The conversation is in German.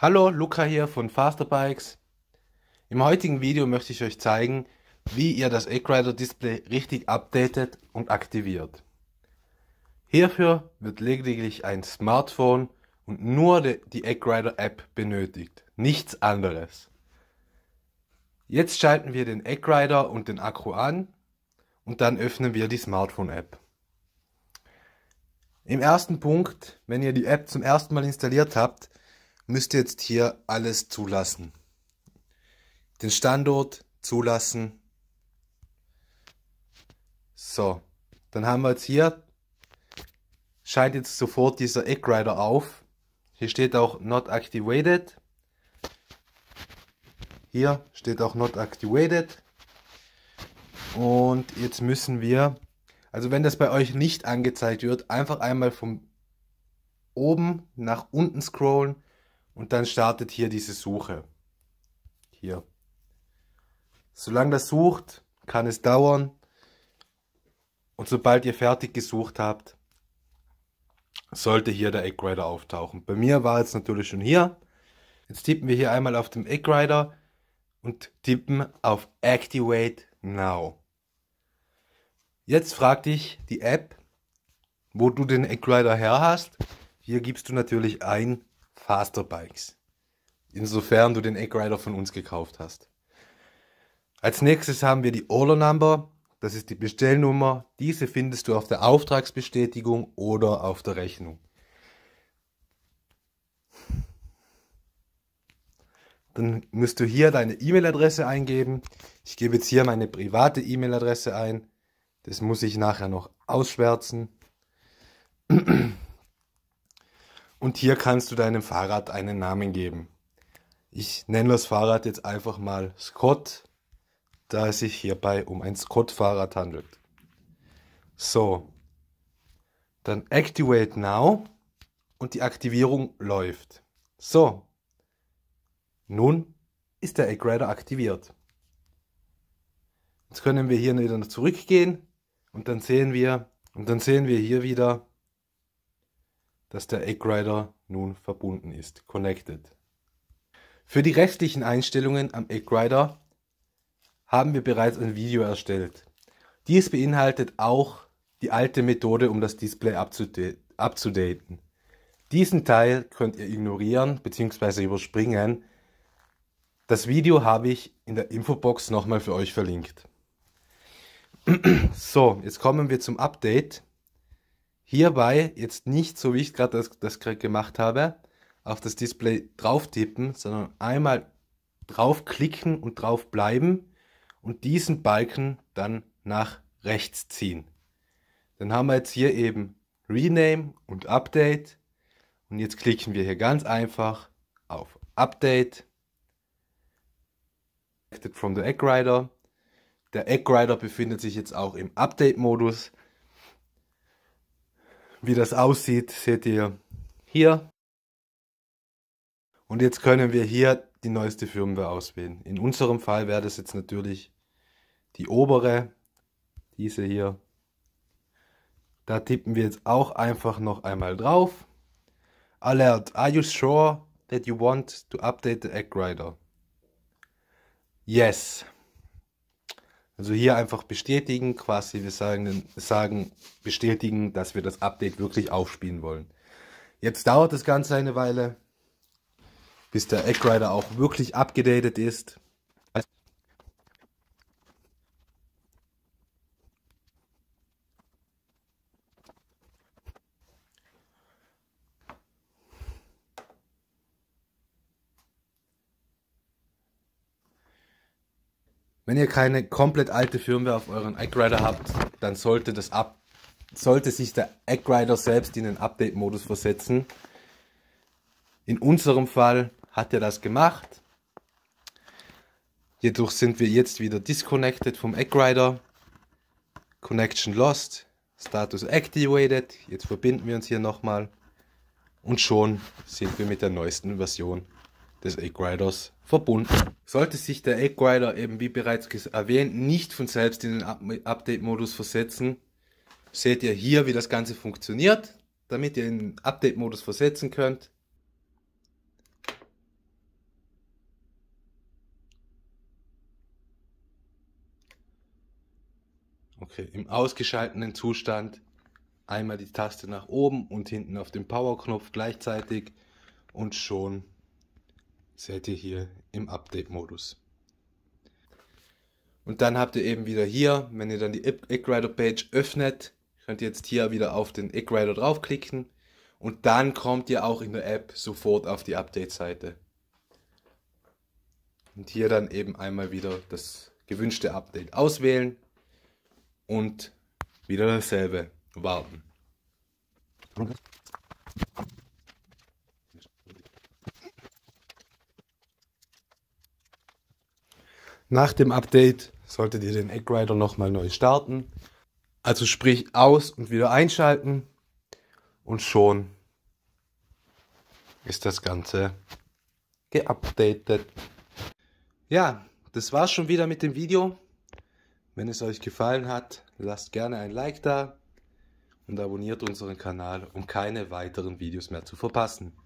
Hallo, Luca hier von Faster Bikes. Im heutigen Video möchte ich euch zeigen, wie ihr das AcRider Display richtig updatet und aktiviert. Hierfür wird lediglich ein Smartphone und nur die AcRider App benötigt, nichts anderes. Jetzt schalten wir den AcRider und den Akku an und dann öffnen wir die Smartphone App. Im ersten Punkt, wenn ihr die App zum ersten Mal installiert habt, müsst ihr jetzt hier alles zulassen. Den Standort zulassen. So, dann haben wir jetzt hier, scheint jetzt sofort dieser Egg Rider auf. Hier steht auch Not Activated. Hier steht auch Not Activated. Und jetzt müssen wir, also wenn das bei euch nicht angezeigt wird, einfach einmal von oben nach unten scrollen und dann startet hier diese Suche. Hier. Solange das sucht, kann es dauern. Und sobald ihr fertig gesucht habt, sollte hier der Egg auftauchen. Bei mir war jetzt natürlich schon hier. Jetzt tippen wir hier einmal auf den Egg und tippen auf Activate Now. Jetzt fragt dich die App, wo du den Egg her hast. Hier gibst du natürlich ein, Faster Bikes. Insofern du den Egg Rider von uns gekauft hast. Als nächstes haben wir die Order Number. Das ist die Bestellnummer. Diese findest du auf der Auftragsbestätigung oder auf der Rechnung. Dann musst du hier deine E-Mail-Adresse eingeben. Ich gebe jetzt hier meine private E-Mail-Adresse ein. Das muss ich nachher noch ausschwärzen. Und hier kannst du deinem Fahrrad einen Namen geben. Ich nenne das Fahrrad jetzt einfach mal Scott, da es sich hierbei um ein Scott-Fahrrad handelt. So, dann Activate Now und die Aktivierung läuft. So, nun ist der Aggrader aktiviert. Jetzt können wir hier wieder zurückgehen und dann sehen wir, und dann sehen wir hier wieder dass der Eggrider nun verbunden ist, connected. Für die restlichen Einstellungen am Eggrider haben wir bereits ein Video erstellt. Dies beinhaltet auch die alte Methode, um das Display abzudaten. Diesen Teil könnt ihr ignorieren bzw. überspringen. Das Video habe ich in der Infobox nochmal für euch verlinkt. So, jetzt kommen wir zum Update hierbei jetzt nicht, so wie ich gerade das, das gerade gemacht habe, auf das Display drauf tippen, sondern einmal draufklicken und drauf bleiben und diesen Balken dann nach rechts ziehen. Dann haben wir jetzt hier eben Rename und Update und jetzt klicken wir hier ganz einfach auf Update from the Egg Rider. Der Egg Rider befindet sich jetzt auch im Update-Modus. Wie das aussieht, seht ihr hier. Und jetzt können wir hier die neueste Firmware auswählen. In unserem Fall wäre das jetzt natürlich die obere, diese hier. Da tippen wir jetzt auch einfach noch einmal drauf. Alert, are you sure that you want to update the ActRider? Yes. Also hier einfach bestätigen, quasi wir sagen, sagen bestätigen, dass wir das Update wirklich aufspielen wollen. Jetzt dauert das Ganze eine Weile, bis der Eggrider auch wirklich abgedatet ist. wenn ihr keine komplett alte Firmware auf euren ActRider habt, dann sollte, das ab, sollte sich der ActRider selbst in den Update-Modus versetzen. In unserem Fall hat er das gemacht. Jedoch sind wir jetzt wieder disconnected vom ActRider. Connection lost, Status activated. Jetzt verbinden wir uns hier nochmal und schon sind wir mit der neuesten Version des Egg Riders verbunden. Sollte sich der Egg Rider eben wie bereits erwähnt nicht von selbst in den Update-Modus versetzen, seht ihr hier, wie das Ganze funktioniert, damit ihr in den Update-Modus versetzen könnt. Okay, im ausgeschalteten Zustand einmal die Taste nach oben und hinten auf den Power-Knopf gleichzeitig und schon seid ihr hier im Update-Modus. Und dann habt ihr eben wieder hier, wenn ihr dann die Eggrider-Page öffnet, könnt ihr jetzt hier wieder auf den Eggrider draufklicken und dann kommt ihr auch in der App sofort auf die Update-Seite. Und hier dann eben einmal wieder das gewünschte Update auswählen und wieder dasselbe warten. Nach dem Update solltet ihr den Eggrider nochmal neu starten. Also sprich aus und wieder einschalten. Und schon ist das Ganze geupdatet. Ja, das war's schon wieder mit dem Video. Wenn es euch gefallen hat, lasst gerne ein Like da und abonniert unseren Kanal, um keine weiteren Videos mehr zu verpassen.